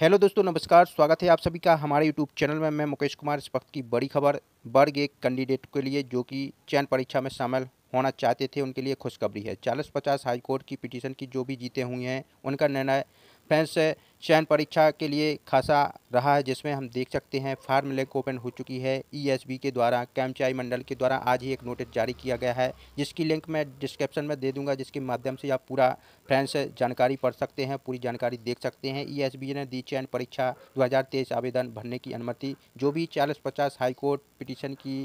hello दोस्तों नमस्कार स्वागत है आप सभी का हमारे यूट्यूब चैनल में मैं मुकेश कुमार इस वक्त की बड़ी खबर वर्ग एक कैंडिडेट के लिए जो कि चयन परीक्षा में शामिल होना चाहते थे उनके लिए खुशखबरी है चालीस पचास हाईकोर्ट की पिटीशन की जो भी जीते हुए हैं उनका निर्णय फ्रेंड्स चयन परीक्षा के लिए खासा रहा है जिसमें हम देख सकते हैं फार्म लिंक ओपन हो चुकी है ईएसबी e के द्वारा कैमचाई मंडल के द्वारा आज ही एक नोटिस जारी किया गया है जिसकी लिंक मैं डिस्क्रिप्शन में दे दूंगा जिसके माध्यम से आप पूरा फ्रेंड्स जानकारी पढ़ सकते हैं पूरी जानकारी देख सकते हैं ई e ने दी चयन परीक्षा दो आवेदन भरने की अनुमति जो भी चालीस पचास हाईकोर्ट पिटिशन की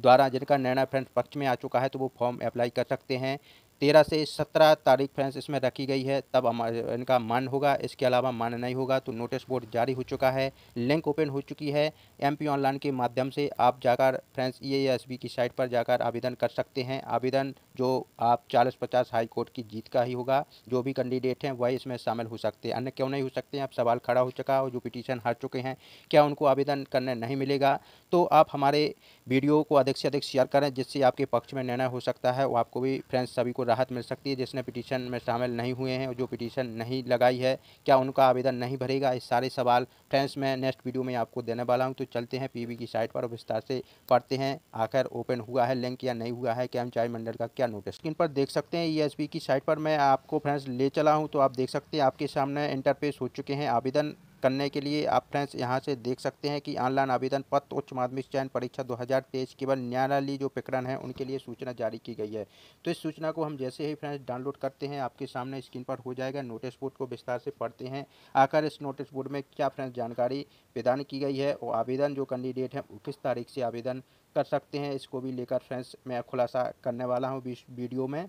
द्वारा जिनका निर्णय फ्रेंड्स पक्ष में आ चुका है तो वो फॉर्म अप्लाई कर सकते हैं तेरह से सत्रह तारीख फ्रेंड्स इसमें रखी गई है तब इनका मान होगा इसके अलावा मान नहीं होगा तो नोटिस बोर्ड जारी हो चुका है लिंक ओपन हो चुकी है एमपी ऑनलाइन के माध्यम से आप जाकर फ्रेंड्स ई e की साइट पर जाकर आवेदन कर सकते हैं आवेदन जो आप चालीस पचास हाई कोर्ट की जीत का ही होगा जो भी कैंडिडेट हैं वह इसमें शामिल हो सकते हैं अन्य क्यों नहीं हो सकते हैं अब सवाल खड़ा हो चुका और जो पिटीशन हार चुके हैं क्या उनको आवेदन करने नहीं मिलेगा तो आप हमारे वीडियो को अधिक से अधिक शेयर करें जिससे आपके पक्ष में निर्णय हो सकता है और आपको भी फ्रेंड्स सभी को राहत मिल सकती है जिसने पिटीशन में शामिल नहीं हुए हैं और जो पिटीशन नहीं लगाई है क्या उनका आवेदन नहीं भरेगा इस सारे सवाल फ्रेंड्स मैं नेक्स्ट वीडियो में आपको देने वाला हूँ तो चलते हैं पी की साइट पर विस्तार से पढ़ते हैं आखिर ओपन हुआ है लिंक या नहीं हुआ है क्या चाय मंडल का क्या नोटिस स्क्रीन पर देख सकते हैं ई e की साइट पर मैं आपको फ्रेंड्स ले चला हूं तो आप देख सकते हैं आपके सामने इंटरफेस हो चुके हैं आवेदन करने के लिए आप फ्रेंड्स यहां से देख सकते हैं कि ऑनलाइन आवेदन पत्र उच्च माध्यमिक चयन परीक्षा 2023 केवल न्यायालय जो प्रकरण है उनके लिए सूचना जारी की गई है तो इस सूचना को हम जैसे ही फ्रेंड्स डाउनलोड करते हैं आपके सामने स्क्रीन पर हो जाएगा नोटिस बोर्ड को विस्तार से पढ़ते हैं आकर इस नोटिस बोर्ड में क्या फ्रेंड्स जानकारी प्रदान की गई है और आवेदन जो कैंडिडेट हैं किस तारीख से आवेदन कर सकते हैं इसको भी लेकर फ्रेंड्स मैं खुलासा करने वाला हूँ वीडियो में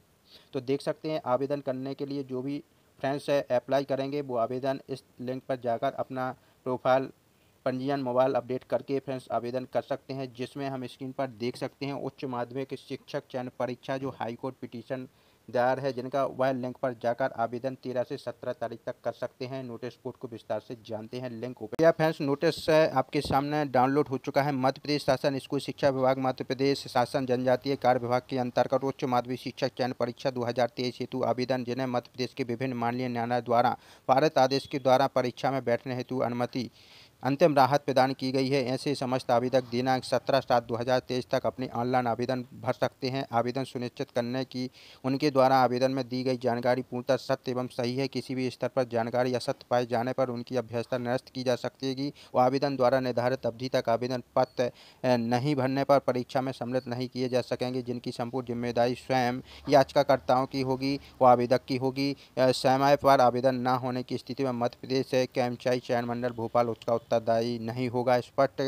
तो देख सकते हैं आवेदन करने के लिए जो भी फ्रेंड्स है अप्लाई करेंगे वो आवेदन इस लिंक पर जाकर अपना प्रोफाइल पंजीयन मोबाइल अपडेट करके फ्रेंड्स आवेदन कर सकते हैं जिसमें हम स्क्रीन पर देख सकते हैं उच्च माध्यमिक शिक्षक चयन परीक्षा जो हाईकोर्ट पिटीशन दायर है जिनका वह लिंक पर जाकर आवेदन तेरह से सत्रह तारीख तक कर सकते हैं नोटिस बोर्ड को विस्तार से जानते हैं लिंक या फैंस नोटिस आपके सामने डाउनलोड हो चुका है मध्य प्रदेश शासन स्कूल शिक्षा विभाग मध्य प्रदेश शासन जनजातीय कार्य विभाग के अंतर्गत उच्च माध्यमिक शिक्षा चयन परीक्षा दो हेतु आवेदन जिन्हें मध्य प्रदेश के विभिन्न माननीय न्यायालय द्वारा पारित आदेश के द्वारा परीक्षा में बैठने हेतु अनुमति अंतिम राहत प्रदान की गई है ऐसे समस्त आवेदक दिनांक सत्रह सात दो हज़ार तेईस तक अपने ऑनलाइन आवेदन भर सकते हैं आवेदन सुनिश्चित करने की उनके द्वारा आवेदन में दी गई जानकारी पूर्णतः सत्य एवं सही है किसी भी स्तर पर जानकारी असत्य पाए जाने पर उनकी अभ्यस्था निरस्त की जा सकेगी वो आवेदन द्वारा निर्धारित अवधि तक आवेदन पत्र नहीं भरने पर परीक्षा में सम्मिलित नहीं किए जा सकेंगे जिनकी संपूर्ण जिम्मेदारी स्वयं याचिकाकर्ताओं की होगी व आवेदक की होगी समय पर आवेदन न होने की स्थिति में मध्य प्रदेश कर्मचारी चयन मंडल भोपाल उच्च उत्तरदायी नहीं होगा स्पष्ट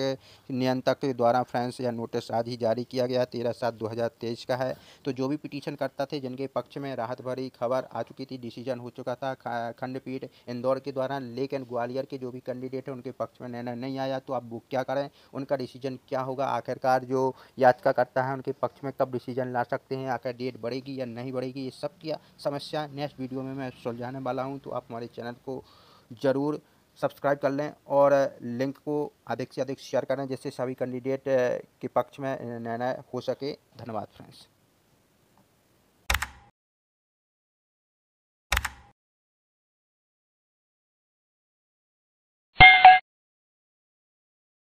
नियंत्रक के द्वारा फ्रेंस या नोटिस आज ही जारी किया गया तेरह सात दो हज़ार तेईस का है तो जो भी पिटीशन करता थे जिनके पक्ष में राहत भरी खबर आ चुकी थी डिसीजन हो चुका था खंडपीठ इंदौर के द्वारा लेकिन ग्वालियर के जो भी कैंडिडेट हैं उनके पक्ष में निर्णय नहीं आया तो आप वो क्या करें उनका डिसीजन क्या होगा आखिरकार जो याचिका करता है उनके पक्ष में कब डिसीजन ला सकते हैं आखिर डेट बढ़ेगी या नहीं बढ़ेगी ये सब क्या समस्या नेक्स्ट वीडियो में मैं सुलझाने वाला हूँ तो आप हमारे चैनल को ज़रूर सब्सक्राइब कर लें और लिंक को अधिक से अधिक शेयर करें जिससे सभी कैंडिडेट के पक्ष में निर्णय हो सके धन्यवाद फ्रेंड्स